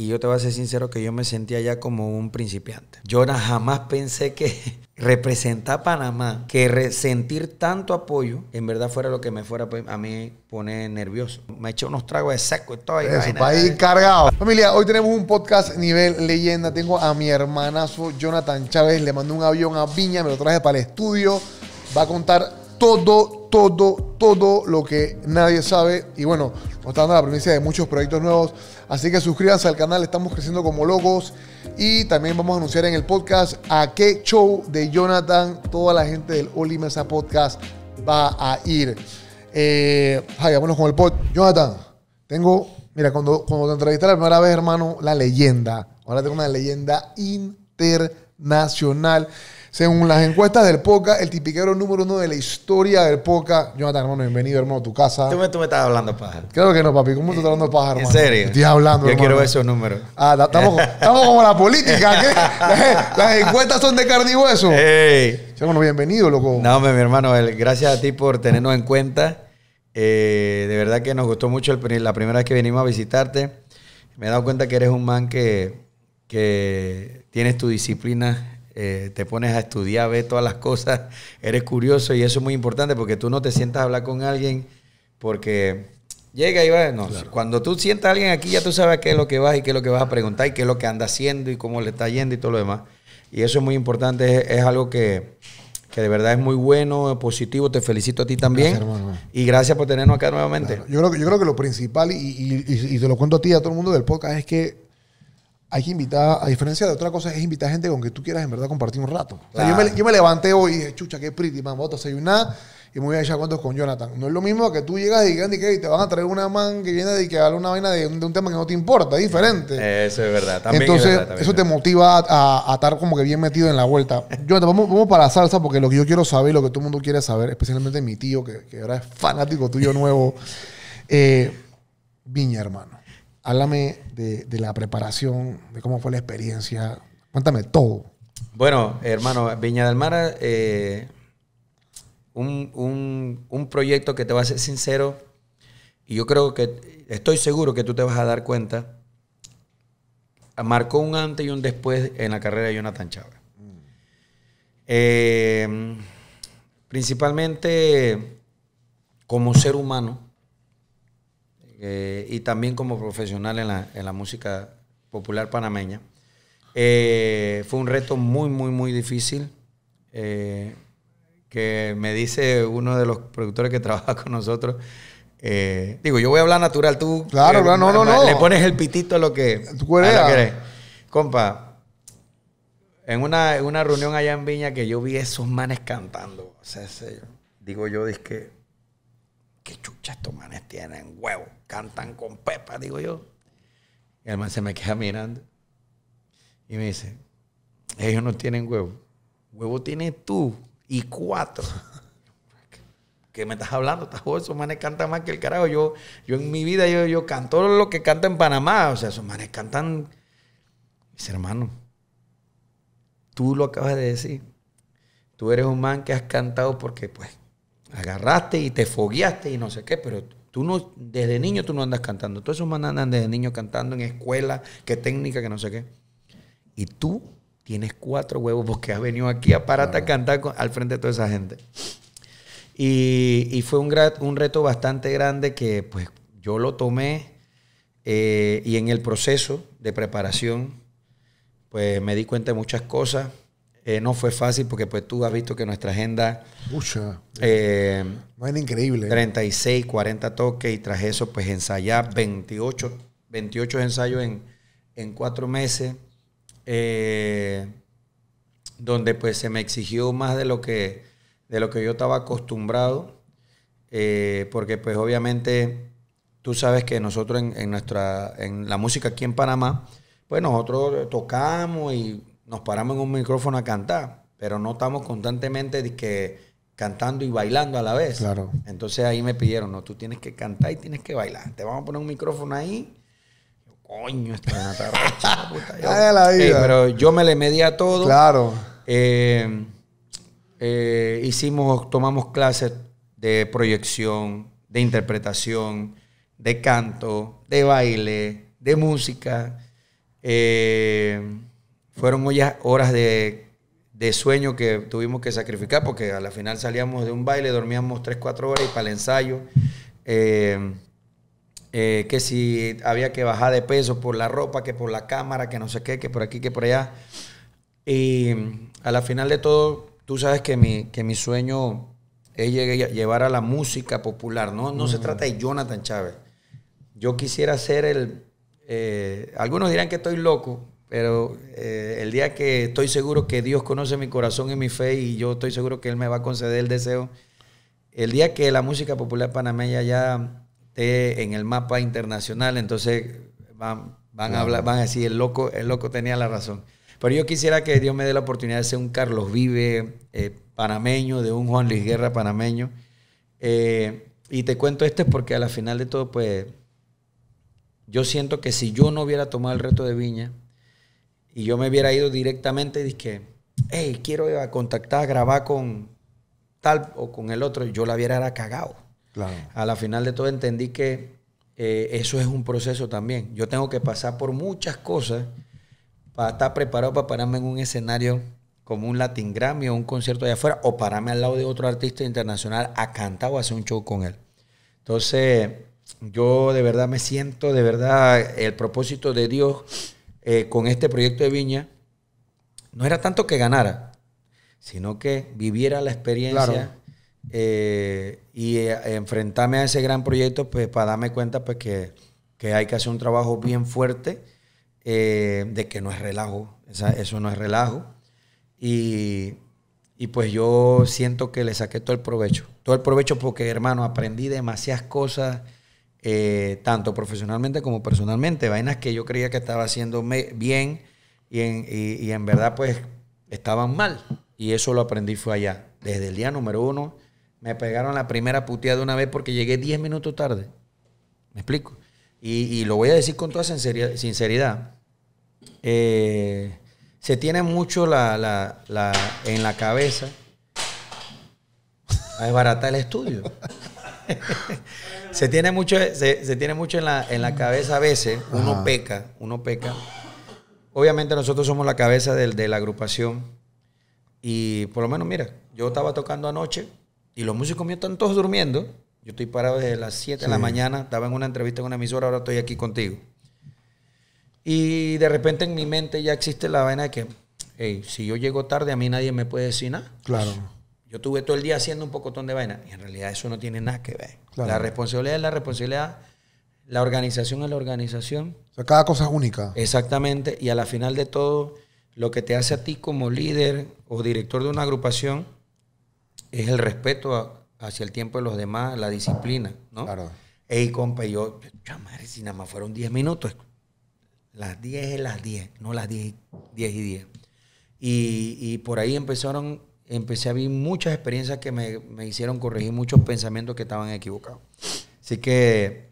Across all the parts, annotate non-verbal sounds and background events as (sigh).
Y yo te voy a ser sincero que yo me sentía ya como un principiante. Yo jamás pensé que (laughs) representar a Panamá, que sentir tanto apoyo, en verdad fuera lo que me fuera pues, a mí pone nervioso. Me he hecho unos tragos de seco y todo. Eso, país cargado. Familia, hoy tenemos un podcast nivel leyenda. Tengo a mi hermanazo Jonathan Chávez. Le mandó un avión a Viña, me lo traje para el estudio. Va a contar todo, todo, todo lo que nadie sabe. Y bueno, nos está dando la premisa de muchos proyectos nuevos. Así que suscríbanse al canal, estamos creciendo como locos. Y también vamos a anunciar en el podcast a qué show de Jonathan toda la gente del Oli Podcast va a ir. Eh, vámonos con el podcast. Jonathan, tengo, mira, cuando, cuando te entrevisté la primera vez, hermano, la leyenda. Ahora tengo una leyenda internacional. Según las encuestas del POCA, el tipiquero número uno de la historia del POCA. Jonathan, hermano, bienvenido, hermano, a tu casa. Tú me, me estás hablando paja. Claro que no, papi. ¿Cómo tú estás hablando paja, hermano? ¿En serio? Estoy hablando, Yo quiero ver esos números. Ah, estamos, (laughs) estamos como la política. ¿qué? (laughs) Las encuestas son de carne y hueso. Ey. bueno, bienvenido, loco. No, mi hermano, gracias a ti por tenernos en cuenta. Eh, de verdad que nos gustó mucho la primera vez que venimos a visitarte. Me he dado cuenta que eres un man que, que tienes tu disciplina eh, te pones a estudiar, ves todas las cosas, eres curioso y eso es muy importante porque tú no te sientas a hablar con alguien porque llega y va. No, Cuando tú sientas a alguien aquí ya tú sabes qué es lo que vas y qué es lo que vas a preguntar y qué es lo que anda haciendo y cómo le está yendo y todo lo demás. Y eso es muy importante, es, algo que, que de verdad es muy bueno, positivo. Te felicito a ti también. Y gracias por tenernos acá nuevamente. Yo, creo que, yo creo que lo principal, y, y, y, y, te lo cuento a ti y a todo el mundo del podcast, es que hay que invitar, a diferencia de otra cosa, es invitar gente con que tú quieras en verdad compartir un rato. yo, me, levanté hoy y dije, chucha, qué pretty, man, a desayunar y me voy a echar cuentos con Jonathan. No es lo mismo que tú llegas y digan, que te van a traer una man que viene de que una vaina de, un tema que no te importa, es diferente. Eso es verdad. También Entonces, eso te motiva a, estar como que bien metido en la vuelta. (laughs) Jonathan, vamos, vamos para la salsa porque lo que yo quiero saber, lo que todo el mundo quiere saber, especialmente mi tío, que, ahora es fanático tuyo nuevo, (laughs) eh, Viña, hermano háblame de, la preparación, de cómo fue la experiencia. Cuéntame todo. Bueno, hermano, Viña del Mar, eh, un, proyecto que te va a ser sincero, y yo creo que estoy seguro que tú te vas a dar cuenta, marcó un antes y un después en la carrera de Jonathan Chávez. Eh, principalmente como ser humano, eh, y también como profesional en la, música popular panameña. Eh, fue un reto muy, muy, muy difícil. Eh, que me dice uno de los productores que (laughs) trabaja con nosotros. digo, yo voy a hablar natural, tú. Claro, no, no, no. Le pones el pitito a lo que. Tú ah. Compa, en una, reunión allá en Viña que yo vi esos manes cantando. digo yo, que qué chucha estos manes tienen, huevo. Cantan con pepa, digo yo. el man se me queda mirando. Y me dice, ellos no tienen huevo. Huevo tienes tú y cuatro. ¿Qué me estás hablando? Estás esos manes cantan más que el carajo. Yo, yo en mi vida, yo, yo canto lo que canta en Panamá. O sea, esos manes cantan. dice hermano tú lo acabas de decir. Tú eres un man que has cantado porque, pues, agarraste y te fogueaste y no sé qué, pero tú no, desde niño tú no andas cantando. Todos esos manas desde niño cantando en escuela, qué técnica, que no sé qué. Y tú tienes cuatro huevos porque has venido aquí a pararte a cantar al frente de toda esa gente. Y, fue un, reto bastante grande que pues yo lo tomé eh, y en el proceso de preparación pues me di cuenta de muchas cosas. Eh, no fue fácil porque pues tú has visto que nuestra agenda... Mucha. Eh, increíble. 36, ¿eh? 40 toques y tras eso pues ensayar 28, 28 ensayos en, en cuatro meses. Eh, donde pues se me exigió más de lo que, de lo que yo estaba acostumbrado. porque pues obviamente tú sabes que nosotros en, nuestra, en la música aquí en Panamá, pues nosotros tocamos y nos paramos en un micrófono a cantar, pero no estamos constantemente de que cantando y bailando a la vez. Claro. Entonces ahí me pidieron, no, tú tienes que cantar y tienes que bailar. Te vamos a poner un micrófono ahí. Yo, coño, esta la vida. pero yo me le medí a todo. Claro. Eh, eh, hicimos, tomamos clases de proyección, de interpretación, de canto, de baile, de música. Eh, fueron muchas horas de, sueño que tuvimos que sacrificar porque a la final salíamos de un baile, dormíamos 3, 4 horas y para el ensayo. Eh, eh, que si había que bajar de peso por la ropa, que por la cámara, que no sé qué, que por aquí, que por allá. Y a la final de todo, tú sabes que mi, que mi sueño es llevar a la música popular, no, no se mm. trata de Jonathan Chávez. Yo quisiera ser el... Eh, algunos dirán que estoy loco, pero eh, el día que estoy seguro que Dios conoce mi corazón y mi fe y yo estoy seguro que Él me va a conceder el deseo, el día que la música popular panameña ya esté en el mapa internacional, entonces van, van, a, van decir, el loco, el loco tenía la razón. Pero yo quisiera que Dios me dé la oportunidad de ser un Carlos Vive eh, panameño, de un Juan Luis Guerra panameño. Eh, y te cuento este porque a la final de todo, pues, yo siento que si yo no hubiera tomado el reto de Viña, y yo me hubiera ido directamente y dije, hey, quiero a contactar, a grabar con tal o con el otro, yo la hubiera cagado. A la final de todo entendí que eh, eso es un proceso también. Yo tengo que pasar por muchas cosas para estar preparado para pararme en un escenario como un Latin Grammy o un concierto allá afuera o pararme al lado de otro artista internacional a cantar o hacer un show con él. Entonces, yo de verdad me siento, de verdad, el propósito de Dios eh, con este proyecto de Viña, no era tanto que ganara, sino que viviera la experiencia eh, y eh, enfrentarme a ese gran proyecto pues, para darme cuenta pues, que, hay que hacer un trabajo bien fuerte, de que no es relajo, eso no es relajo. Y, y pues yo siento que le saqué todo el provecho, todo el provecho porque hermano, aprendí demasiadas cosas eh, tanto profesionalmente como personalmente, vainas que yo creía que estaba haciendo bien y en, en verdad pues estaban mal. Y eso lo aprendí fue allá. Desde el día número uno me pegaron la primera puteada de una vez porque llegué 10 minutos tarde. ¿Me explico? Y, lo voy a decir con toda sinceridad. Eh, se tiene mucho la, la, la, en la cabeza es barata el estudio. (laughs) se tiene mucho, se, tiene mucho en la, en la, cabeza a veces. Uno peca, uno peca. Obviamente nosotros somos la cabeza de la agrupación. Y por lo menos, mira, yo estaba tocando anoche y los músicos míos están todos durmiendo. Yo estoy parado desde las 7 de la mañana, estaba en una entrevista con una emisora, ahora estoy aquí contigo. Y de repente en mi mente ya existe la vaina de que, si yo llego tarde, a mí nadie me puede decir nada. Claro yo tuve todo el día haciendo un pocotón de vaina. Y en realidad eso no tiene nada que ver. La responsabilidad es la responsabilidad, la organización es la organización. O cada cosa es única. Exactamente. Y a la final de todo, lo que te hace a ti como líder o director de una agrupación es el respeto hacia el tiempo de los demás, la disciplina, ¿no? Claro. Ey, compa, yo, madre, si nada más fueron 10 minutos. Las 10 es las 10, no las 10, 10 y 10. Y, y por ahí empezaron empecé a vivir muchas experiencias que me, hicieron corregir muchos pensamientos que estaban equivocados. Así que,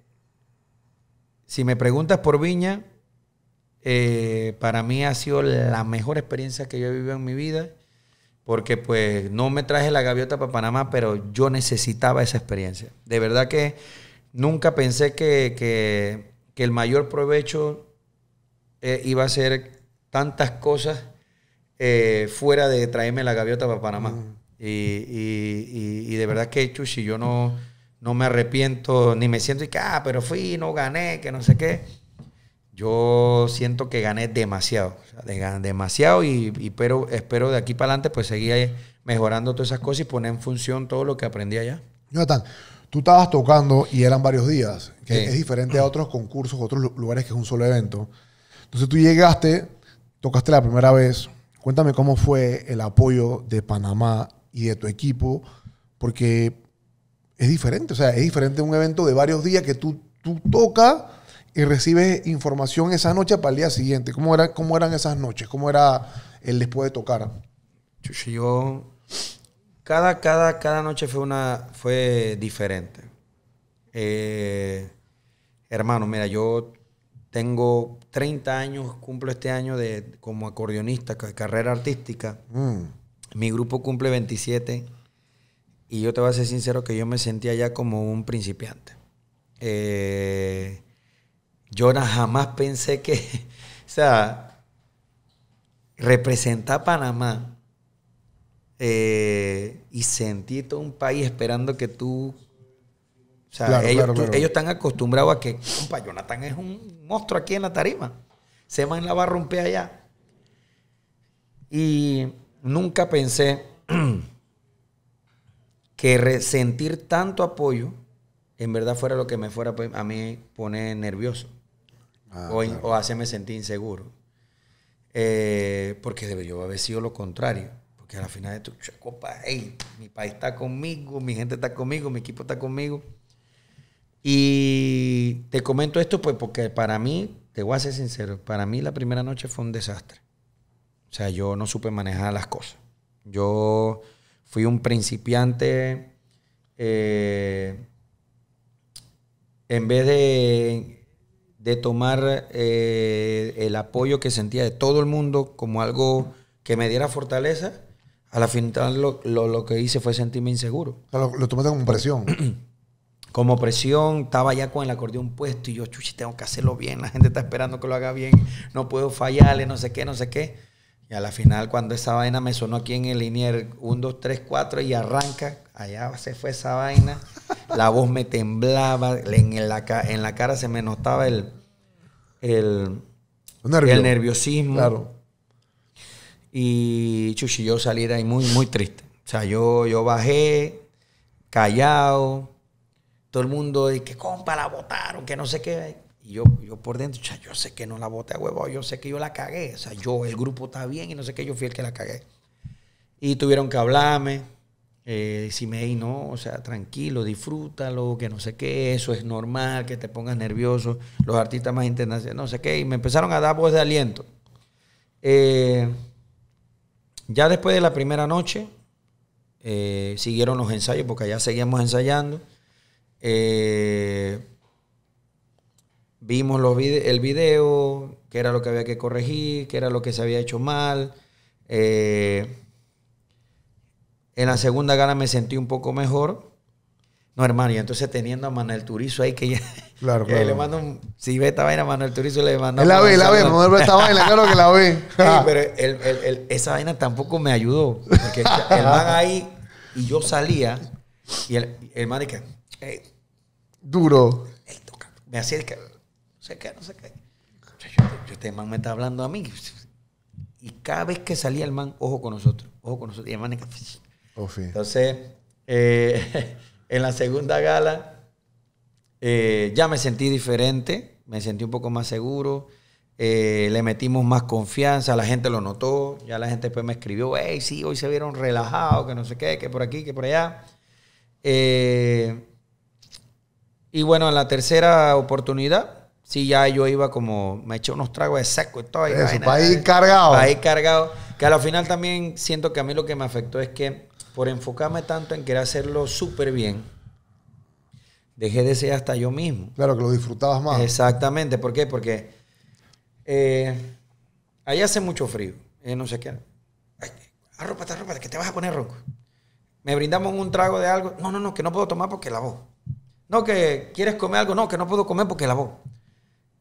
si me preguntas por Viña, eh, para mí ha sido la mejor experiencia que yo he vivido en mi vida, porque pues no me traje la gaviota para Panamá, pero yo necesitaba esa experiencia. De verdad que nunca pensé que, el mayor provecho eh, iba a ser tantas cosas eh, fuera de traerme la gaviota para Panamá. Mm. y, de verdad que, Chuchi, yo no, no me arrepiento, ni me siento y que, ah, pero fui, no gané, que no sé qué. Yo siento que gané demasiado, demasiado y, pero, espero de aquí para adelante pues seguir mejorando todas esas cosas y poner en función todo lo que aprendí allá. Jonathan, tú estabas tocando y eran varios días, que es diferente a otros concursos, otros lugares que es un solo evento. Entonces tú llegaste, tocaste la primera vez, Cuéntame cómo fue el apoyo de Panamá y de tu equipo, porque es diferente, o sea, es diferente un evento de varios días que tú, tocas y recibes información esa noche para el día siguiente. ¿Cómo, era, ¿Cómo eran esas noches? ¿Cómo era el después de tocar? Yo, cada, cada, cada noche fue, una, fue diferente. Eh, hermano, mira, yo tengo 30 años, cumplo este año de, como acordeonista, carrera artística. Mm. Mi grupo cumple 27 y yo te voy a ser sincero que yo me sentía ya como un principiante. Eh, yo jamás pensé que, (laughs) o sea, representar a Panamá eh, y sentir todo un país esperando que tú o sea, ellos, están acostumbrados a que, compa, Jonathan es un monstruo aquí en la tarima. se van la barra a romper allá. Y nunca pensé (clears throat) que resentir tanto apoyo en verdad fuera lo que me fuera pues, a mí pone nervioso ah, o, hace hacerme sentir inseguro. Eh, porque yo haber sido lo contrario. Porque a la final de tu compa, hey, mi país está conmigo, mi gente está conmigo, mi equipo está conmigo. Y te comento esto pues porque para mí, te voy a ser sincero, para mí la primera noche fue un desastre. O sea, yo no supe manejar las cosas. Yo fui un principiante. Eh, en vez de, tomar eh, el apoyo que sentía de todo el mundo como algo que me diera fortaleza, a la final lo, lo, que hice fue sentirme inseguro. lo, lo tomaste como presión. (clears throat) como presión, estaba ya con el acordeón puesto y yo, chuchi, tengo que hacerlo bien, la gente está esperando que lo haga bien, no puedo fallarle, no sé qué, no sé qué. Y a la final, cuando esa vaina me sonó aquí en el linier, 1, 2, 3, 4 y arranca, allá se fue esa vaina, la voz me temblaba, en la, en la cara se me notaba el, el, el nerviosismo. Y chuchi, yo salí de ahí muy, muy triste. O sea, yo, yo bajé, callado el mundo, y que compa, la votaron, que no sé qué. Y yo, yo por dentro, yo sé que no la voté a huevo, yo sé que yo la cagué. O sea, yo, el grupo está bien y no sé qué, yo fui el que la cagué. Y tuvieron que hablarme, si eh, decirme, y no, o sea, tranquilo, disfrútalo, que no sé qué, eso es normal, que te pongas nervioso. Los artistas más internacionales, no sé qué. Y me empezaron a dar voz de aliento. Eh, ya después de la primera noche, eh, siguieron los ensayos, porque allá seguíamos ensayando. Eh, vimos los el video, qué era lo que había que corregir, qué era lo que se había hecho mal. Eh, en la segunda gana me sentí un poco mejor. No, hermano, y entonces teniendo a Manuel Turizo ahí que ya. Claro, (laughs) le mando un, si ve esta vaina, Manuel Turizo le manda. La ve, la ve, me ve esta vaina, claro que la ve. (laughs) pero esa vaina tampoco me ayudó. Porque el man ahí, y yo salía, y el, el man eh, duro. me toca, me No sé qué, no sé qué. Yo, este man me está hablando a mí. Y cada vez que salía el man, ojo con nosotros, ojo con nosotros. Y el man, oh, entonces, eh, (laughs) en la segunda gala, eh, ya me sentí diferente, me sentí un poco más seguro. le metimos más confianza, la gente lo notó, ya la gente después pues me escribió, hey, sí, hoy se vieron relajados, que no sé qué, que por aquí, que por allá. Y bueno, en la tercera oportunidad, sí, ya yo iba como, me eché unos tragos de seco y todo. ahí. para ir cargado. Para cargado. Que a final también siento que a mí lo que me afectó es que por enfocarme tanto en querer hacerlo súper bien, dejé de ser hasta yo mismo. Claro, que lo disfrutabas más. Exactamente. ¿Por qué? Porque eh, ahí hace mucho frío. Eh, no sé qué. arrópate, arrópate, que te vas a poner ronco. Me brindamos un trago de algo. No, no, no, que no puedo tomar porque la voz. No, que quieres comer algo. No, que no puedo comer porque la voz.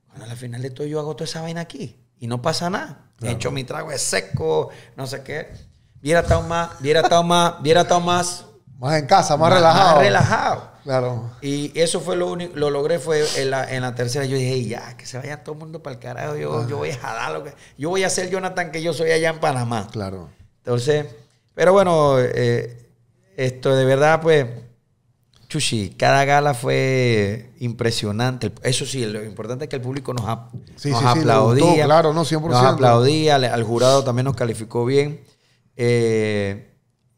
Bueno, al final de todo yo hago toda esa vaina aquí y no pasa nada. De hecho, mi trago es seco, no sé qué. Viera estado más, viera estado más, viera estado más. Más en casa, más, relajado. Más relajado. Claro. Y eso fue lo único, lo logré fue en la, tercera. Yo dije, ya, que se vaya todo el mundo para el carajo. Yo, yo voy a hacer Yo voy a ser Jonathan que yo soy allá en Panamá. Claro. Entonces, pero bueno, eh, esto de verdad, pues Chuchi, cada gala fue impresionante. Eso sí, lo importante es que el público nos, ha, sí, aplaudía. claro, no, 100%. Nos aplaudía, al jurado también nos calificó bien. Eh,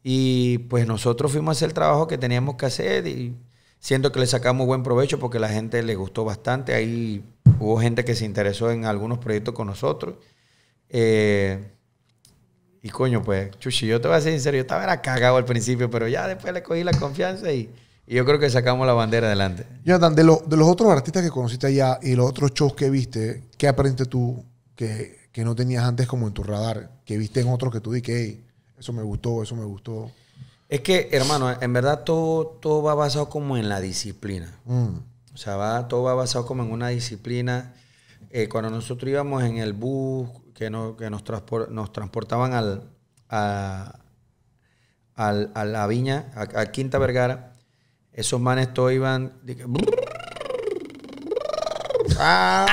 y pues nosotros fuimos a hacer el trabajo que teníamos que hacer y siento que le sacamos buen provecho porque la gente le gustó bastante. Ahí hubo gente que se interesó en algunos proyectos con nosotros. Eh, y coño, pues, Chuchi, yo te voy a ser sincero, yo estaba cagado al principio, pero ya después le cogí la confianza y y yo creo que sacamos la bandera adelante. Jonathan, de, los otros artistas que conociste allá y los otros shows que viste, ¿qué aprendiste tú que, no tenías antes como en tu radar? Que viste en otros que tú dijiste, hey, eso me gustó, eso me gustó. Es que, hermano, en verdad todo, todo va basado como en la disciplina. Mm. O sea, va, todo va basado como en una disciplina. Eh, cuando nosotros íbamos en el bus, que, no, que nos, transportaban al, a, al, a la viña, a Quinta Vergara, esos manes todos iban. Ah,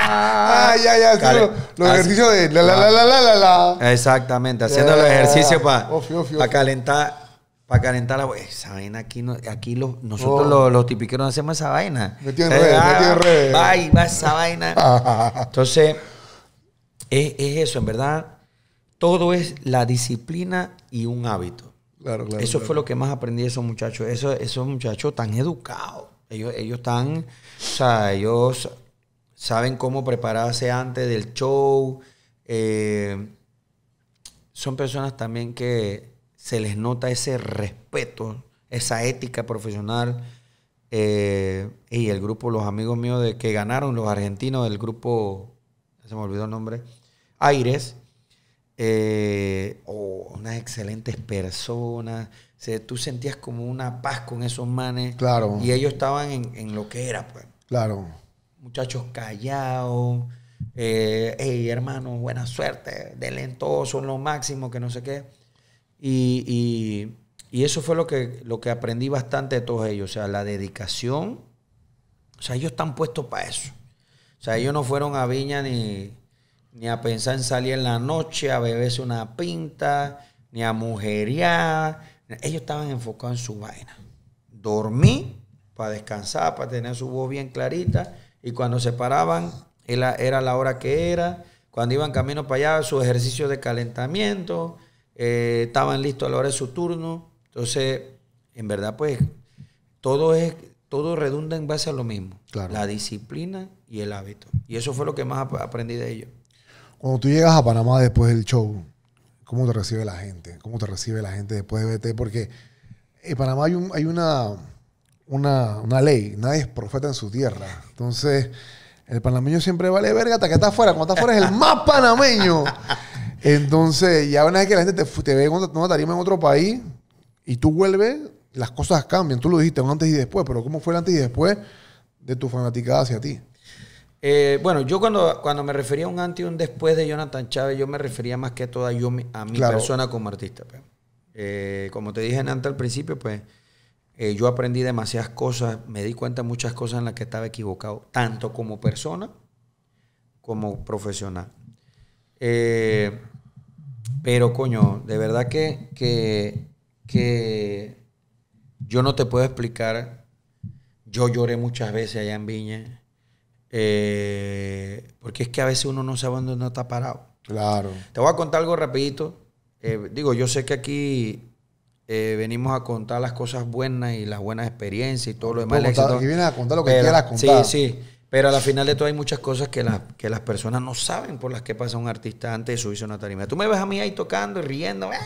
ah, ya, ya, los, ejercicios de la, la, la, la, la, la. Exactamente, haciendo los ejercicios para calentar. Para calentar la Esa vaina aquí, aquí nosotros oh. los, tipiqueros hacemos esa vaina. redes, ah, Va, va esa vaina. (laughs) Entonces, es eso, en verdad. Todo es la disciplina y un hábito eso fue lo que más aprendí de esos muchachos. esos muchachos tan educados. Ellos, ellos están, o sea, ellos saben cómo prepararse antes del show. Eh, son personas también que se les nota ese respeto, esa ética profesional. Eh, y el grupo, los amigos míos de que ganaron, los argentinos del grupo, se me olvidó el nombre, Aires, eh, o unas excelentes personas. tú sentías como una paz con esos manes. Y ellos estaban en, lo que era, pues. Claro. Muchachos callados. Eh, hey, hermano, buena suerte. Denle son lo máximo, que no sé qué. Y, y, eso fue lo que, lo que aprendí bastante de todos ellos. O sea, la dedicación. O sea, ellos están puestos para eso. O sea, ellos no fueron a Viña ni ni a pensar en salir en la noche a beberse una pinta, ni a mujerear. Ellos estaban enfocados en su vaina. Dormí para descansar, para tener su voz bien clarita. Y cuando se paraban, era la hora que era. Cuando iban camino para allá, su ejercicio de calentamiento. Eh, estaban listos a la hora de su turno. Entonces, en verdad, pues, todo es todo redunda en base a lo mismo. La disciplina y el hábito. Y eso fue lo que más aprendí de ellos. Cuando tú llegas a Panamá después del show, ¿cómo te recibe la gente? ¿Cómo te recibe la gente después de BT? Porque en Panamá hay, una, una, ley, nadie es profeta en su tierra. Entonces, el panameño siempre vale verga hasta que está afuera. Cuando está afuera es el más (laughs) panameño. Entonces, ya una vez que la gente te, ve en una tarima en otro país y tú vuelves, las cosas cambian. Tú lo dijiste, antes y después, pero ¿cómo fue el antes y después de tu fanaticada hacia ti? Eh, bueno, yo cuando, cuando me refería a un antes y un después de Jonathan Chávez, yo me refería más que todo a, yo, a mi persona como artista. Pues. Eh, como te dije antes al principio, pues eh, yo aprendí demasiadas cosas, me di cuenta de muchas cosas en las que estaba equivocado, tanto como persona como profesional. pero coño, de verdad que, que, que yo no te puedo explicar. Yo lloré muchas veces allá en Viña eh, porque es que a veces uno no sabe dónde está parado. Claro. Te voy a contar algo rapidito. Eh, digo, yo sé que aquí eh, venimos a contar las cosas buenas y las buenas experiencias y todo lo demás. a contar lo que pero, contar. Sí, sí. Pero al final de todo hay muchas cosas que, que las personas no saben por las que pasa un artista antes de subirse a una tarima. Tú me ves a mí ahí tocando y riendo. Eh,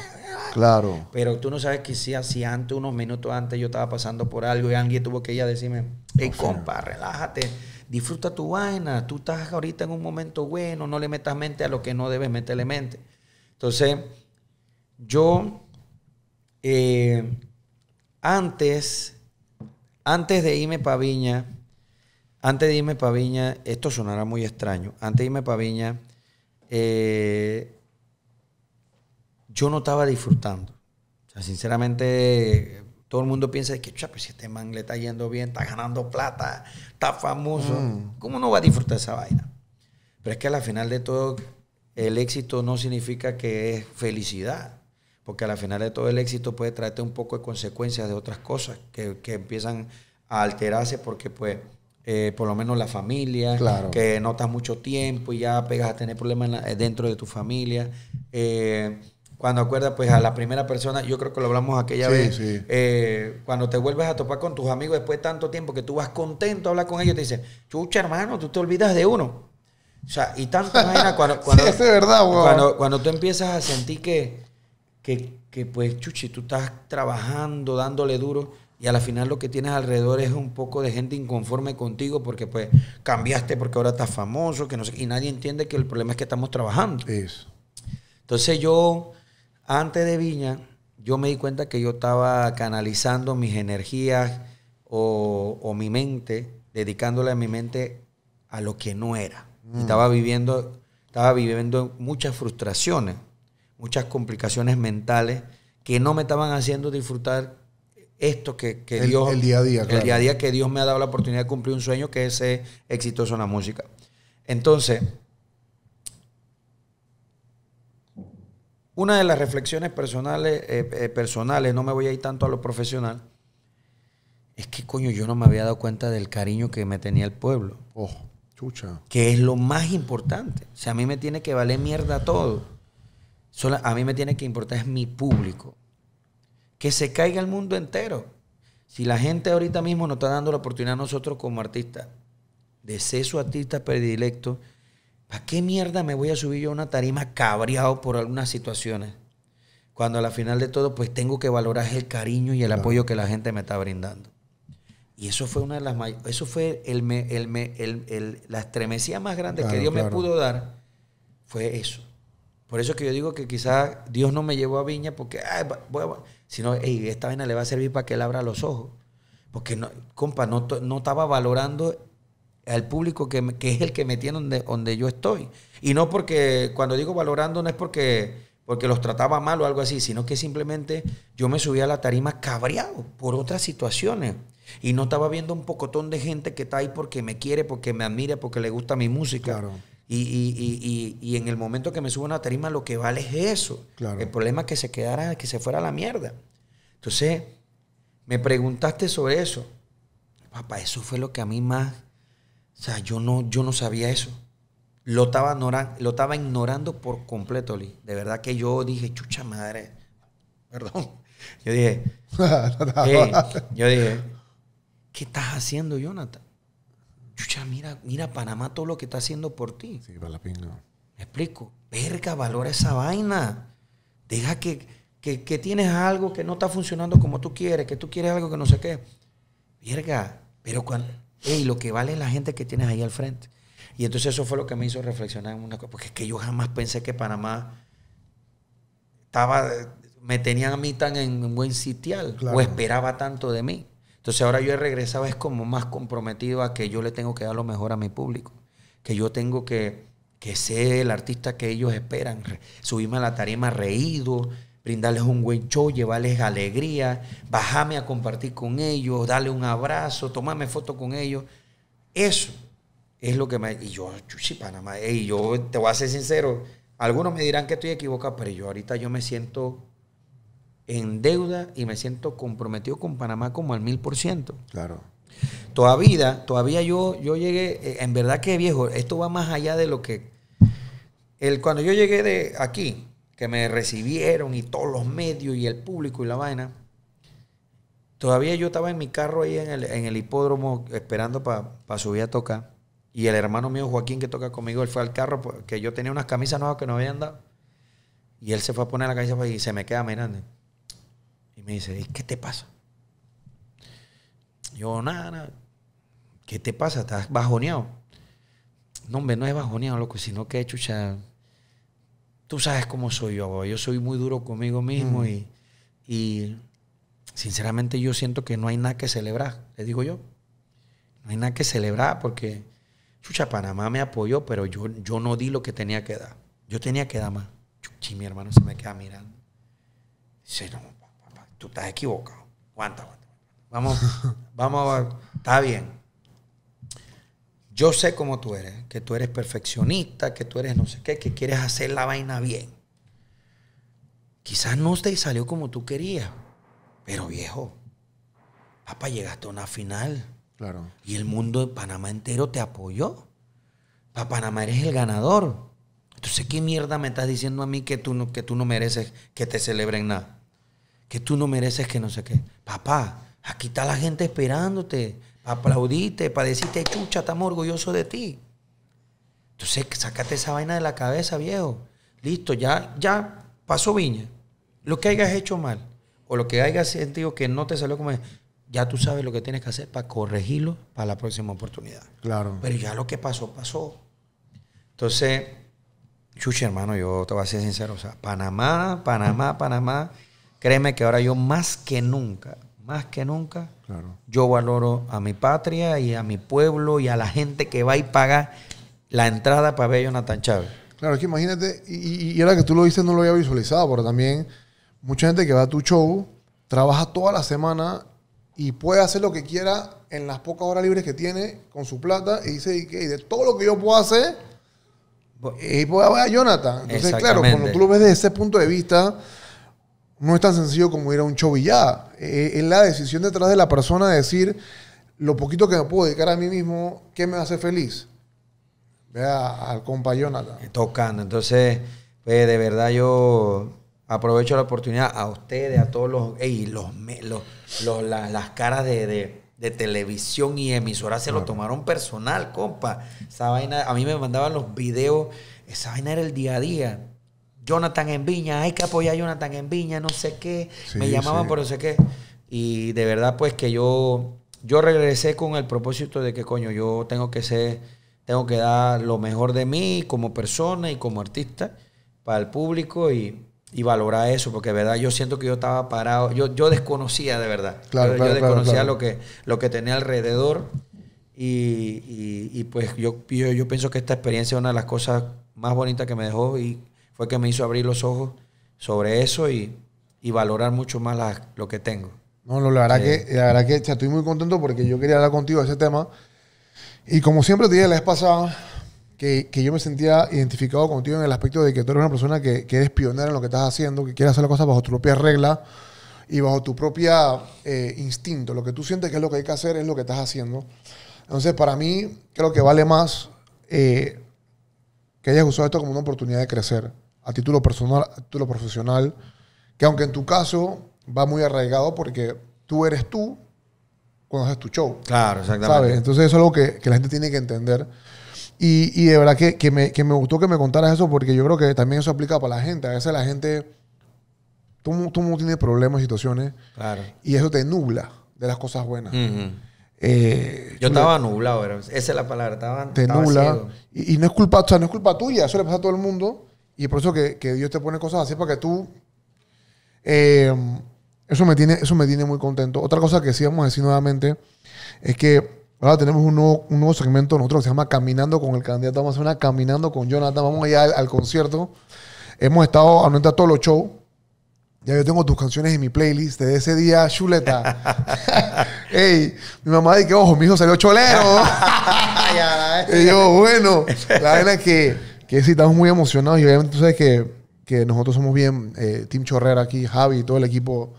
claro. Pero tú no sabes que si, si antes, unos minutos antes, yo estaba pasando por algo y alguien tuvo que ir a decirme, hey, compa, relájate disfruta tu vaina, tú estás ahorita en un momento bueno, no le metas mente a lo que no debes meterle mente. Entonces, yo eh, antes, antes de irme para Viña, antes de irme Paviña, esto sonará muy extraño, antes de irme para eh, yo no estaba disfrutando. O sea, sinceramente, todo el mundo piensa que, pues si este man le está yendo bien, está ganando plata, está famoso, mm. ¿cómo no va a disfrutar esa vaina? Pero es que al final de todo, el éxito no significa que es felicidad. Porque al final de todo el éxito puede traerte un poco de consecuencias de otras cosas que, empiezan a alterarse porque pues eh, por lo menos la familia, que que estás mucho tiempo y ya pegas a tener problemas dentro de tu familia. Eh, cuando acuerdas pues a la primera persona, yo creo que lo hablamos aquella vez, eh, cuando te vuelves a topar con tus amigos después de tanto tiempo que tú vas contento a hablar con ellos, te dicen, chucha hermano, tú te olvidas de uno. O sea, y tanto, (laughs) cuando, cuando, verdad, cuando, cuando, tú empiezas a sentir que, que, que, pues, chuchi, tú estás trabajando, dándole duro, y a la final lo que tienes alrededor es un poco de gente inconforme contigo porque pues cambiaste porque ahora estás famoso, que no sé, y nadie entiende que el problema es que estamos trabajando. Eso. Entonces yo antes de Viña, yo me di cuenta que yo estaba canalizando mis energías o, mi mente, dedicándole a mi mente a lo que no era. Y mm. estaba viviendo, estaba viviendo muchas frustraciones, muchas complicaciones mentales que no me estaban haciendo disfrutar esto que, que Dios... El día a día, El día a día que Dios me ha dado la oportunidad de cumplir un sueño que es ser exitoso en la música. Entonces, Una de las reflexiones personales, eh, eh, personales, no me voy a ir tanto a lo profesional, es que coño, yo no me había dado cuenta del cariño que me tenía el pueblo. Oh, chucha. Que es lo más importante. O sea, a mí me tiene que valer mierda todo. Solo, a mí me tiene que importar es mi público. Que se caiga el mundo entero. Si la gente ahorita mismo nos está dando la oportunidad a nosotros como artistas de ser su artista predilecto, ¿Para qué mierda me voy a subir yo a una tarima cabreado por algunas situaciones? Cuando a la final de todo, pues tengo que valorar el cariño y el apoyo que la gente me está brindando. Y eso fue una de las mayores, eso fue el, la estremecía más grande que Dios me pudo dar, fue eso. Por eso que yo digo que quizás Dios no me llevó a Viña porque, ay, no, esta vaina le va a servir para que él abra los ojos. Porque, no, compa, no estaba valorando al público que, es el que me tiene donde, donde yo estoy. Y no porque, cuando digo valorando, no es porque, porque los trataba mal o algo así, sino que simplemente yo me subía a la tarima cabreado por otras situaciones. Y no estaba viendo un pocotón de gente que está ahí porque me quiere, porque me admira, porque le gusta mi música. Y, y, y, en el momento que me subo a una tarima, lo que vale es eso. El problema es que se quedara, que se fuera a la mierda. Entonces, me preguntaste sobre eso. Papá, eso fue lo que a mí más o sea, yo no, yo no sabía eso. Lo estaba, ignorando, lo estaba ignorando por completo, Lee. De verdad que yo dije, chucha madre. Perdón. (laughs) Yo dije, (laughs) yo dije, ¿qué estás haciendo, Jonathan? Chucha, mira, mira Panamá todo lo que está haciendo por ti. Sí, para la pinga. Me explico. Verga, valora esa vaina. Deja que, que tienes algo que no está funcionando como tú quieres, que tú quieres algo que no sé qué. Verga, pero cuando, y lo que vale es la gente que tienes ahí al frente. Y entonces eso fue lo que me hizo reflexionar en una cosa, porque es que yo jamás pensé que Panamá estaba, me tenían a mí tan en buen sitial o esperaba tanto de mí. Entonces ahora yo he regresado, es como más comprometido a que yo le tengo que dar lo mejor a mi público, que yo tengo que, que ser el artista que ellos esperan, subirme a la tarima reído, brindarles un buen show, llevarles alegría, bajarme a compartir con ellos, darle un abrazo, tomarme foto con ellos. Eso es lo que me... Y yo, chuchi, Panamá, y yo te voy a ser sincero, algunos me dirán que estoy equivocado, pero yo ahorita yo me siento en deuda y me siento comprometido con Panamá como al mil por ciento. Claro. Todavía, todavía yo, yo llegué, eh, en verdad que viejo, esto va más allá de lo que... El, cuando yo llegué de aquí, que me recibieron y todos los medios y el público y la vaina. Todavía yo estaba en mi carro ahí en el, hipódromo esperando para subir a tocar. Y el hermano mío Joaquín que toca conmigo, él fue al carro porque pues, yo tenía unas camisas nuevas que no habían dado. Y él se fue a poner la camisa pues, y se me queda mirando. Y me dice, qué te pasa? Yo, nada, nada. ¿Qué te pasa? ¿Estás bajoneado? No, hombre, no es bajoneado, loco, sino que, chucha, tú sabes cómo soy yo, yo soy muy duro conmigo mismo mm. y, sinceramente yo siento que no hay nada que celebrar, le digo yo. No hay nada que celebrar porque, chucha, Panamá me apoyó, pero yo, yo no di lo que tenía que dar. Yo tenía que dar más. Chuchi, mi hermano se me queda mirando. Dice, no, papá, tú estás equivocado. Aguanta, aguanta. Vamos, (laughs) vamos, está bien yo sé cómo tú eres, que tú eres perfeccionista, que tú eres no sé qué, que quieres hacer la vaina bien. Quizás no te salió como tú querías, pero viejo, papá, llegaste a una final. Claro. Y el mundo de Panamá entero te apoyó. Para Panamá eres el ganador. Entonces, ¿qué mierda me estás diciendo a mí que tú no, que tú no mereces que te celebren nada? Que tú no mereces que no sé qué. Papá, aquí está la gente esperándote aplaudiste, para decirte, chucha, estamos orgullosos de ti. Entonces, sácate esa vaina de la cabeza, viejo. Listo, ya, ya pasó Viña. Lo que hayas hecho mal o lo que hayas sentido que no te salió como ya tú sabes lo que tienes que hacer para corregirlo para la próxima oportunidad. Claro. Pero ya lo que pasó, pasó. Entonces, chucha, hermano, yo te voy a ser sincero. O sea, Panamá, Panamá, Panamá. Créeme que ahora yo más que nunca, más que nunca, yo valoro a mi patria y a mi pueblo y a la gente que va y paga la entrada para ver a Jonathan Chávez. Claro, es que imagínate, y, y ahora que tú lo dices no lo había visualizado, pero también mucha gente que va a tu show trabaja toda la semana y puede hacer lo que quiera en las pocas horas libres que tiene con su plata y dice, y de todo lo que yo puedo hacer, y puedo ver a Jonathan. Entonces, claro, cuando tú lo ves desde ese punto de vista, no es tan sencillo como ir a un show y ya. Eh, eh, es la decisión detrás de la persona de decir lo poquito que me puedo dedicar a mí mismo, ¿qué me hace feliz? Vea al compa Tocando. Entonces, pues, de verdad yo aprovecho la oportunidad a ustedes, a todos los, Ey, los, los, las caras de, televisión y emisora se lo tomaron personal, compa. Esa vaina, a mí me mandaban los videos, esa vaina era el día a día. Jonathan en Viña, hay que apoyar a Jonathan en Viña, no sé qué. me llamaban por no sé qué. Y de verdad, pues que yo, yo regresé con el propósito de que, coño, yo tengo que ser, tengo que dar lo mejor de mí como persona y como artista para el público y, y valorar eso, porque de verdad yo siento que yo estaba parado, yo, yo desconocía de verdad. Claro, yo, desconocía Lo, que, lo que tenía alrededor. Y, pues yo, yo, pienso que esta experiencia es una de las cosas más bonitas que me dejó y fue que me hizo abrir los ojos sobre eso y, valorar mucho más lo que tengo. No, no la verdad que, la que estoy muy contento porque yo quería hablar contigo de ese tema. Y como siempre te dije la vez pasada, que, yo me sentía identificado contigo en el aspecto de que tú eres una persona que, que eres pionera en lo que estás haciendo, que quieres hacer las cosas bajo tu propia regla y bajo tu propia eh, instinto. Lo que tú sientes que es lo que hay que hacer es lo que estás haciendo. Entonces, para mí, creo que vale más eh, que hayas usado esto como una oportunidad de crecer a título personal, a título profesional, que aunque en tu caso va muy arraigado porque tú eres tú cuando haces tu show. Claro, exactamente. ¿sabes? Entonces eso es algo que, la gente tiene que entender. Y, y de verdad que, que, me, que, gustó que me contaras eso porque yo creo que también eso aplica para la gente. A veces la gente, tú, tú tienes problemas, situaciones, claro. y eso te nubla de las cosas buenas. Eh, yo estaba nublado, esa es la palabra, estaba, te nubla. Y, no es culpa, no es culpa tuya, eso le pasa a todo el mundo. Y por eso que, Dios te pone cosas así para que tú... Eh, eso, me tiene, eso me tiene muy contento. Otra cosa que sí vamos a decir nuevamente es que ahora tenemos un nuevo, segmento nosotros que se llama Caminando con el Candidato. Vamos a hacer una Caminando con Jonathan. Vamos allá al, concierto. Hemos estado a todos los shows. Ya yo tengo tus canciones en mi playlist de ese día, chuleta. (laughs) (laughs) Ey, mi mamá dice, ojo, mi hijo salió cholero. (laughs) y yo, bueno, la verdad es que que sí, estamos muy emocionados y obviamente tú sabes que, que nosotros somos bien, eh, Team Chorrera aquí, Javi y todo el equipo.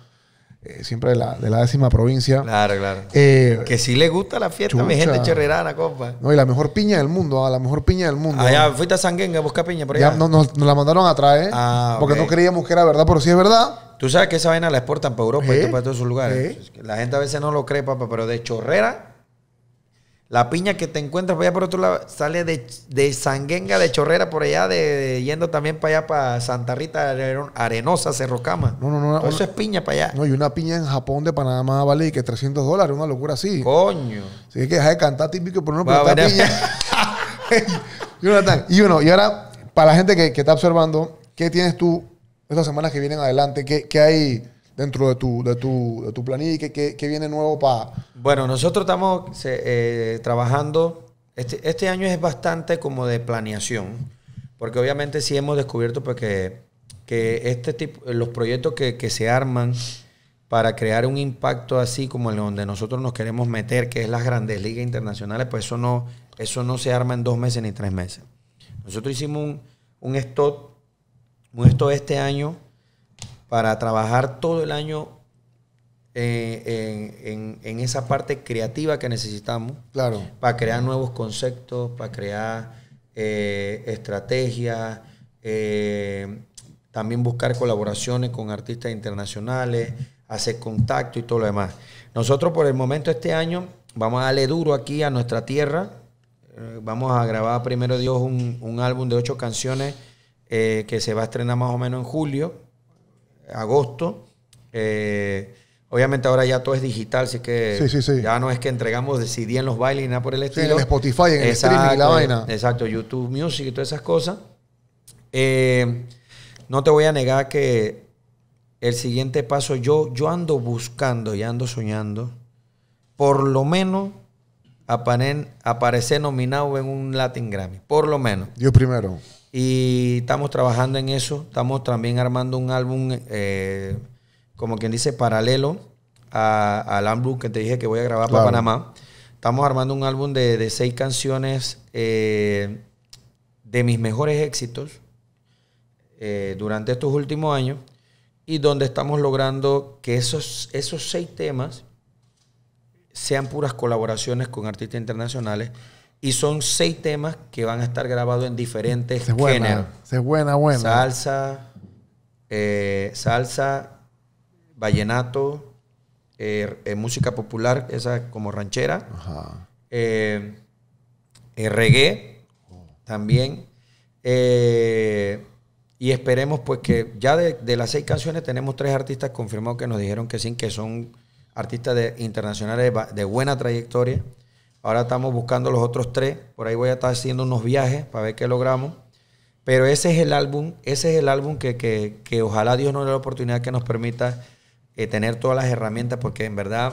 Eh, siempre de la, décima provincia. Claro, claro. Eh, que sí le gusta la fiesta a mi gente chorrerana, compa. No, y la mejor piña del mundo, ah, la mejor piña del mundo. Allá, fuiste a Sanguenga a buscar piña por allá. Ya, no, nos, la mandaron a traer, ah, porque no creíamos que era verdad, pero sí es verdad. Tú sabes que esa vaina la exportan para Europa y para todos esos lugares. La gente a veces no lo cree, papá, pero de chorrera la piña que te encuentras para allá por otro lado sale de, de Sanguenga, de Chorrera, por allá, de, yendo también para allá, para Santa Rita, Arenosa, Cerrocama. No, no, no. eso es piña para allá. No, y una piña en Japón de Panamá vale que 300 dólares, una locura así. Coño. Así que dejar de cantar típico por no pero piña. (laughs) y uno, y ahora, para la gente que, que, está observando, ¿qué tienes tú estas semanas que vienen adelante? ¿Qué, qué hay? dentro de tu, de tu, planilla? ¿Qué, qué, viene nuevo para...? Bueno, nosotros estamos eh, trabajando... Este, este, año es bastante como de planeación, porque obviamente sí hemos descubierto pues, que, este tipo, los proyectos que, se arman para crear un impacto así como el donde nosotros nos queremos meter, que es las grandes ligas internacionales, pues eso no, eso no se arma en dos meses ni tres meses. Nosotros hicimos un, stop, un este año para trabajar todo el año eh, en, esa parte creativa que necesitamos. Claro. Para crear nuevos conceptos, para crear eh, estrategias, eh, también buscar colaboraciones con artistas internacionales, hacer contacto y todo lo demás. Nosotros por el momento este año vamos a darle duro aquí a nuestra tierra. vamos a grabar primero Dios un, un álbum de ocho canciones que se va a estrenar más o menos en julio agosto. Eh, obviamente ahora ya todo es digital, así que ya no es que entregamos de CD en los bailes y nada por el estilo. Sí, en Spotify, en exacto, el streaming, la vaina. Exacto, YouTube Music y todas esas cosas. Eh, no te voy a negar que el siguiente paso, yo, yo ando buscando y ando soñando, por lo menos aparecer nominado en un Latin Grammy, por lo menos. yo primero. Y estamos trabajando en eso. Estamos también armando un álbum, eh, como quien dice, paralelo al álbum que te dije que voy a grabar para Panamá. Estamos armando un álbum de, seis canciones eh, de mis mejores éxitos eh, durante estos últimos años y donde estamos logrando que esos, esos seis temas sean puras colaboraciones con artistas internacionales y son seis temas que van a estar grabados en diferentes es buena, géneros. buena, buena. Salsa, eh, salsa, vallenato, eh, eh, música popular, esa como ranchera, reggae también. y esperemos pues que ya de, las seis canciones tenemos tres artistas confirmados que nos dijeron que sí, que son artistas internacionales de buena trayectoria. Ahora estamos buscando los otros tres. Por ahí voy a estar haciendo unos viajes para ver qué logramos. Pero ese es el álbum, ese es el álbum que, ojalá Dios nos dé la oportunidad que nos permita eh, tener todas las herramientas, porque en verdad,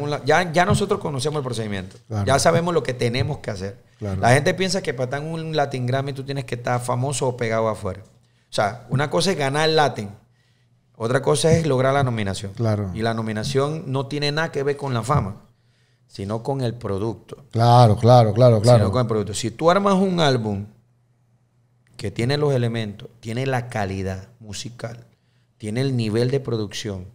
un ya, ya nosotros conocemos el procedimiento. Ya sabemos lo que tenemos que hacer. La gente piensa que para en un Latin Grammy tú tienes que estar famoso o pegado afuera. O sea, una cosa es ganar el Latin. Otra cosa es lograr la nominación. Claro. Y la nominación no tiene nada que ver con la fama sino con el producto. Claro, claro, claro, claro. Sino con el producto. Si tú armas un álbum que tiene los elementos, tiene la calidad musical, tiene el nivel de producción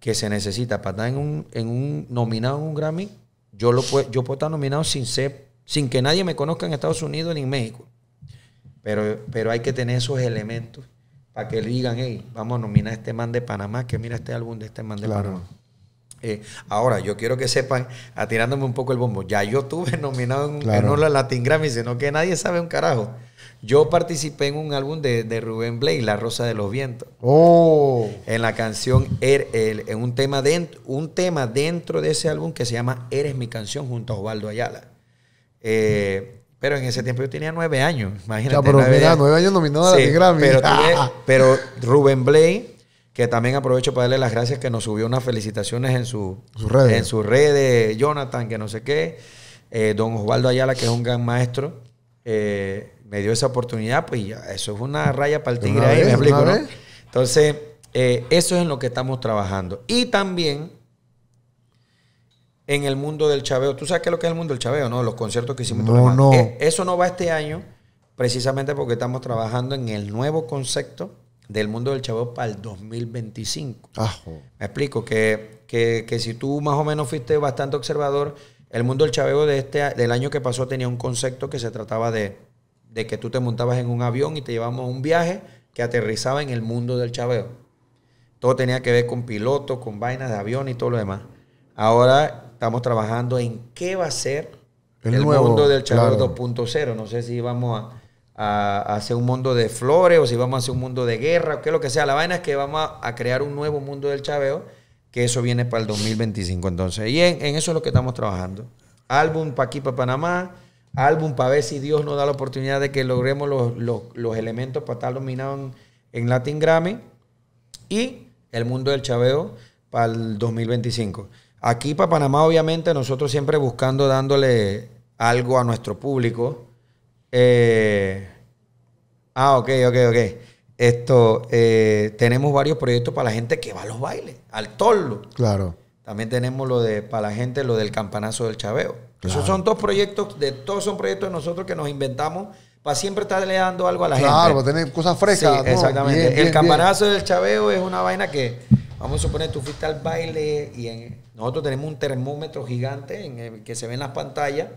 que se necesita para estar en un, nominado en un Grammy, yo, lo puedo, yo puedo estar nominado sin ser, sin que nadie me conozca en Estados Unidos ni en México. Pero, pero hay que tener esos elementos para que digan, hey, vamos a nominar a este man de Panamá, que mira este álbum de este man de Panamá. Eh, ahora, yo quiero que sepan, atirándome un poco el bombo, ya yo tuve (laughs) nominado en, claro. un Latin Grammy, sino que nadie sabe un carajo. Yo participé en un álbum de, Rubén Blake, La Rosa de los Vientos. Oh. En la canción, er, en un tema, dentro, un tema dentro de ese álbum que se llama Eres mi canción junto a Osvaldo Ayala. Eh, pero en ese tiempo yo tenía nueve años, imagínate. pero años. nominado a la Grammy. (laughs) Pero, Rubén Blake que también aprovecho para darle las gracias que nos subió unas felicitaciones en, su, sus redes. Jonathan, que no sé qué, eh, don Osvaldo Ayala, que es un gran maestro, eh, me dio esa oportunidad, pues ya, eso es una raya para el tigre ahí, Entonces, eh, eso es en lo que estamos trabajando. Y también en el mundo del chaveo. ¿Tú sabes qué es lo que es el mundo del chaveo, no? Los conciertos que hicimos. No, no. eso no va este año, precisamente porque estamos trabajando en el nuevo concepto del mundo del chavo para el 2025. Me explico que, que, si tú más o menos fuiste bastante observador, el mundo del chaveo de este, del año que pasó tenía un concepto que se trataba de, de que tú te montabas en un avión y te llevamos a un viaje que aterrizaba en el mundo del chaveo. Todo tenía que ver con pilotos, con vainas de avión y todo lo demás. Ahora estamos trabajando en qué va a ser el, el nuevo, mundo del chaveo 2.0. No sé si vamos a a, hacer un mundo de flores o si vamos a hacer un mundo de guerra o qué lo que sea. La vaina es que vamos a, crear un nuevo mundo del chaveo, que eso viene para el 2025 entonces. Y en, eso es lo que estamos trabajando. Álbum para aquí, para Panamá álbum para ver si Dios nos da la oportunidad de que logremos los, elementos para estar dominados en, en, Latin Grammy y el mundo del chaveo para el 2025. Aquí para Panamá, obviamente, nosotros siempre buscando dándole algo a nuestro público eh, ah, ok, ok, ok. Esto, eh, tenemos varios proyectos para la gente que va a los bailes, al torlo. Claro. También tenemos lo de, para la gente, lo del campanazo del chaveo. Esos son dos proyectos, de todos son proyectos de nosotros que nos inventamos para siempre estarle dando algo a la gente. Claro, tener cosas frescas. Exactamente. el campanazo del chaveo es una vaina que, vamos a suponer, tú fuiste al baile y nosotros tenemos un termómetro gigante en el que se ve en las pantallas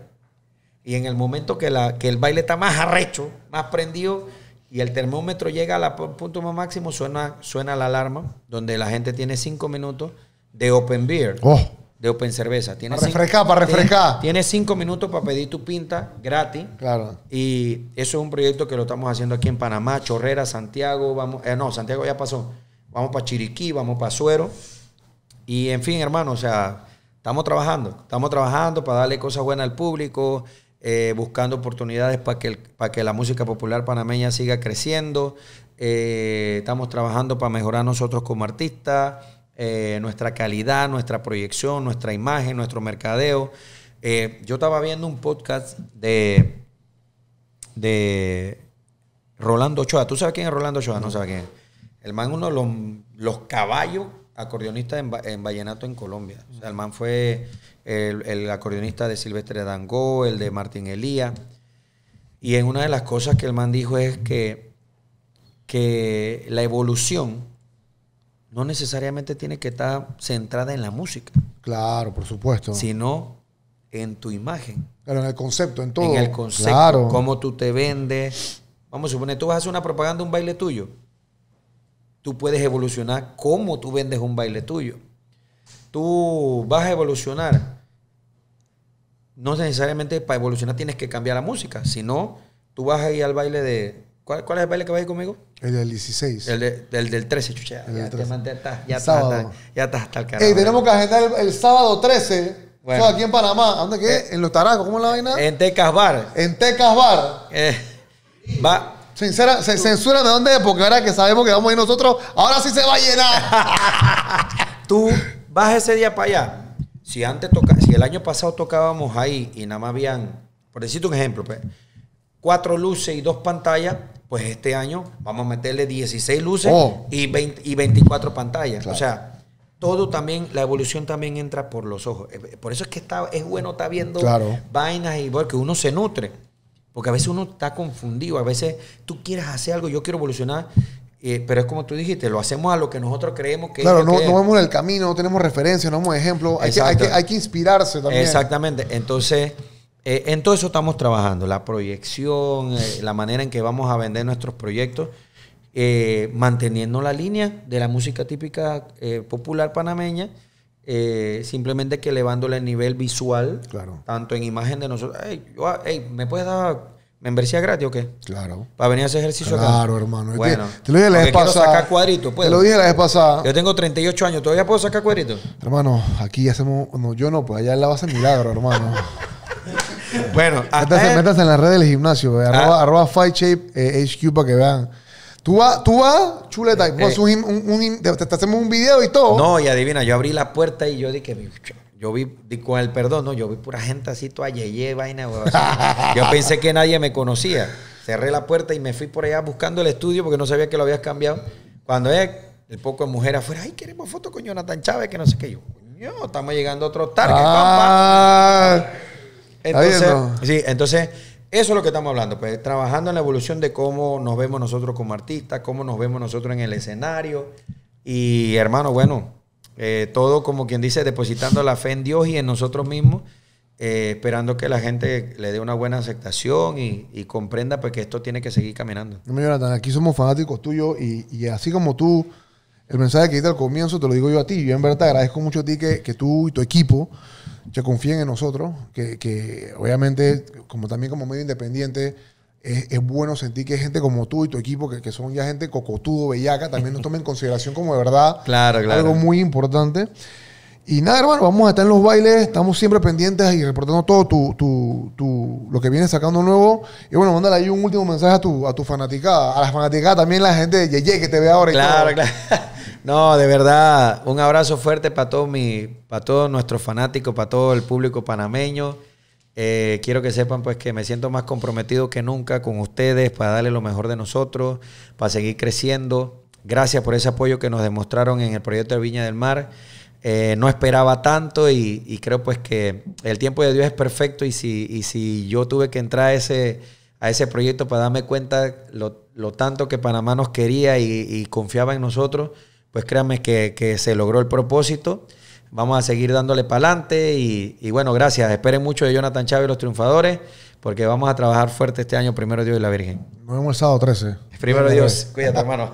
y en el momento que, la, que el baile está más arrecho, más prendido, y el termómetro llega al punto más máximo, suena, suena la alarma, donde la gente tiene cinco minutos de open beer, oh. de open cerveza. Tiene para refrescar, para refrescar. tiene cinco minutos para pedir tu pinta gratis. Claro. Y eso es un proyecto que lo estamos haciendo aquí en Panamá, Chorrera, Santiago, vamos, eh, no, Santiago ya pasó. Vamos para Chiriquí, vamos para Suero. Y en fin, hermano, o sea, estamos trabajando, estamos trabajando para darle cosas buenas al público. Eh, buscando oportunidades para que, que la música popular panameña siga creciendo. Eh, estamos trabajando para mejorar nosotros como artistas, eh, nuestra calidad, nuestra proyección, nuestra imagen, nuestro mercadeo. yo estaba viendo un podcast de, de Rolando Ochoa. ¿Tú sabes quién es Rolando Ochoa? No, sabes quién El man uno los, los caballos acordeonista en, en vallenato en Colombia. O sea, el man fue el, acordeonista de Silvestre Dangó, el de Martín Elía. Y en una de las cosas que el man dijo es que, que la evolución no necesariamente tiene que estar centrada en la música. Claro, por supuesto. Sino en tu imagen. Pero en el concepto, en todo. En el concepto, claro. cómo tú te vendes. Vamos a suponer, tú vas a hacer una propaganda, un baile tuyo tú puedes evolucionar cómo tú vendes un baile tuyo. Tú vas a evolucionar. No necesariamente para evolucionar tienes que cambiar la música, sino tú vas a ir al baile de... ¿Cuál, cuál es el baile que vas a ir conmigo? El del 16. El, del 13, chucha. ya, ya, ya estás ya está hasta el carajo. Ey, tenemos que agendar el, sábado 13. aquí en Panamá, ¿dónde qué? Eh, en Los Taracos, ¿cómo es la vaina? En Tecas Bar. En Tecas Bar. Eh, va, Sincera, se censura de dónde, porque ahora que sabemos que vamos a ir nosotros, ahora sí se va a llenar. (laughs) Tú vas ese día para allá. Si antes toca, si el año pasado tocábamos ahí y nada más habían, por decirte un ejemplo, pues, cuatro luces y dos pantallas, pues este año vamos a meterle 16 luces oh. y, y 24 pantallas. O sea, todo también, la evolución también entra por los ojos. Eh, por eso es que está, es bueno estar viendo vainas y porque uno se nutre. Porque a veces uno está confundido, a veces tú quieres hacer algo, yo quiero evolucionar, eh, pero es como tú dijiste, lo hacemos a lo que nosotros creemos que... Claro, no, no vemos el camino, no tenemos referencia, no vemos ejemplo, hay que, hay, que, inspirarse también. Exactamente, entonces eh, en todo eso estamos trabajando, la proyección, eh, la manera en que vamos a vender nuestros proyectos, manteniendo la línea de la música típica popular panameña, eh, simplemente que elevándole el nivel visual, claro. tanto en imagen de nosotros. Hey, ah, ¿me puedes dar membresía gratis o qué? Claro. Para venir a hacer ejercicio claro, acá. Claro, hermano. Bueno, te, lo dije la vez pasada. sacar cuadritos, pues. Te lo dije la vez pasada. Yo tengo 38 años, ¿todavía puedo sacar cuadritos? Hermano, aquí hacemos. No, yo no, pues allá en la base milagro, hermano. (laughs) bueno, métanse, en las redes del gimnasio, ah. arroba, Fight HQ eh, para que vean Tú vas, tú vas, chuleta, eh, eh. te, hacemos un video y todo. No, y adivina, yo abrí la puerta y yo dije, yo vi, con el perdón, no, yo vi pura gente así, toda yeye, vaina, Yo pensé que nadie me conocía. Cerré la puerta y me fui por allá buscando el estudio porque no sabía que lo habías cambiado. Cuando es el poco de mujer afuera, ay, queremos fotos con Jonathan Chávez, que no sé qué. Yo, coño estamos llegando a otro target, ah, Entonces, sí, entonces eso es lo que estamos hablando, pues trabajando en la evolución de cómo nos vemos nosotros como artistas, cómo nos vemos nosotros en el escenario. Y hermano, bueno, eh, todo como quien dice, depositando la fe en Dios y en nosotros mismos, eh, esperando que la gente le dé una buena aceptación y, comprenda porque que esto tiene que seguir caminando. No, Jonathan, aquí somos fanáticos tuyos y así como tú el mensaje que hice al comienzo te lo digo yo a ti. Yo en verdad agradezco mucho a ti que, tú y tu equipo ya confíen en nosotros, que, obviamente, como también como medio independiente, es, bueno sentir que gente como tú y tu equipo, que, son ya gente cocotudo, bellaca, también nos tomen en consideración como de verdad (laughs) claro, claro. algo muy importante. Y nada, hermano, vamos a estar en los bailes, estamos siempre pendientes y reportando todo tu, lo que vienes sacando nuevo. Y bueno, mándale ahí un último mensaje a tu, a tu fanaticada, a la fanaticada también, la gente de Yeye que te ve ahora. Claro, y claro. (laughs) No, de verdad, un abrazo fuerte para todos para todos nuestros fanáticos, para todo el público panameño. Eh, quiero que sepan pues que me siento más comprometido que nunca con ustedes para darle lo mejor de nosotros, para seguir creciendo. Gracias por ese apoyo que nos demostraron en el proyecto de Viña del Mar. Eh, no esperaba tanto y, creo pues que el tiempo de Dios es perfecto y si, si yo tuve que entrar a ese, a ese proyecto para darme cuenta lo, tanto que Panamá nos quería y, y confiaba en nosotros, pues créanme que, se logró el propósito. Vamos a seguir dándole para adelante y, bueno, gracias. Esperen mucho de Jonathan Chávez y los triunfadores porque vamos a trabajar fuerte este año, primero Dios y la Virgen. Nos vemos el sábado 13. Primero Dios, cuídate hermano.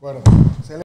bueno, (laughs)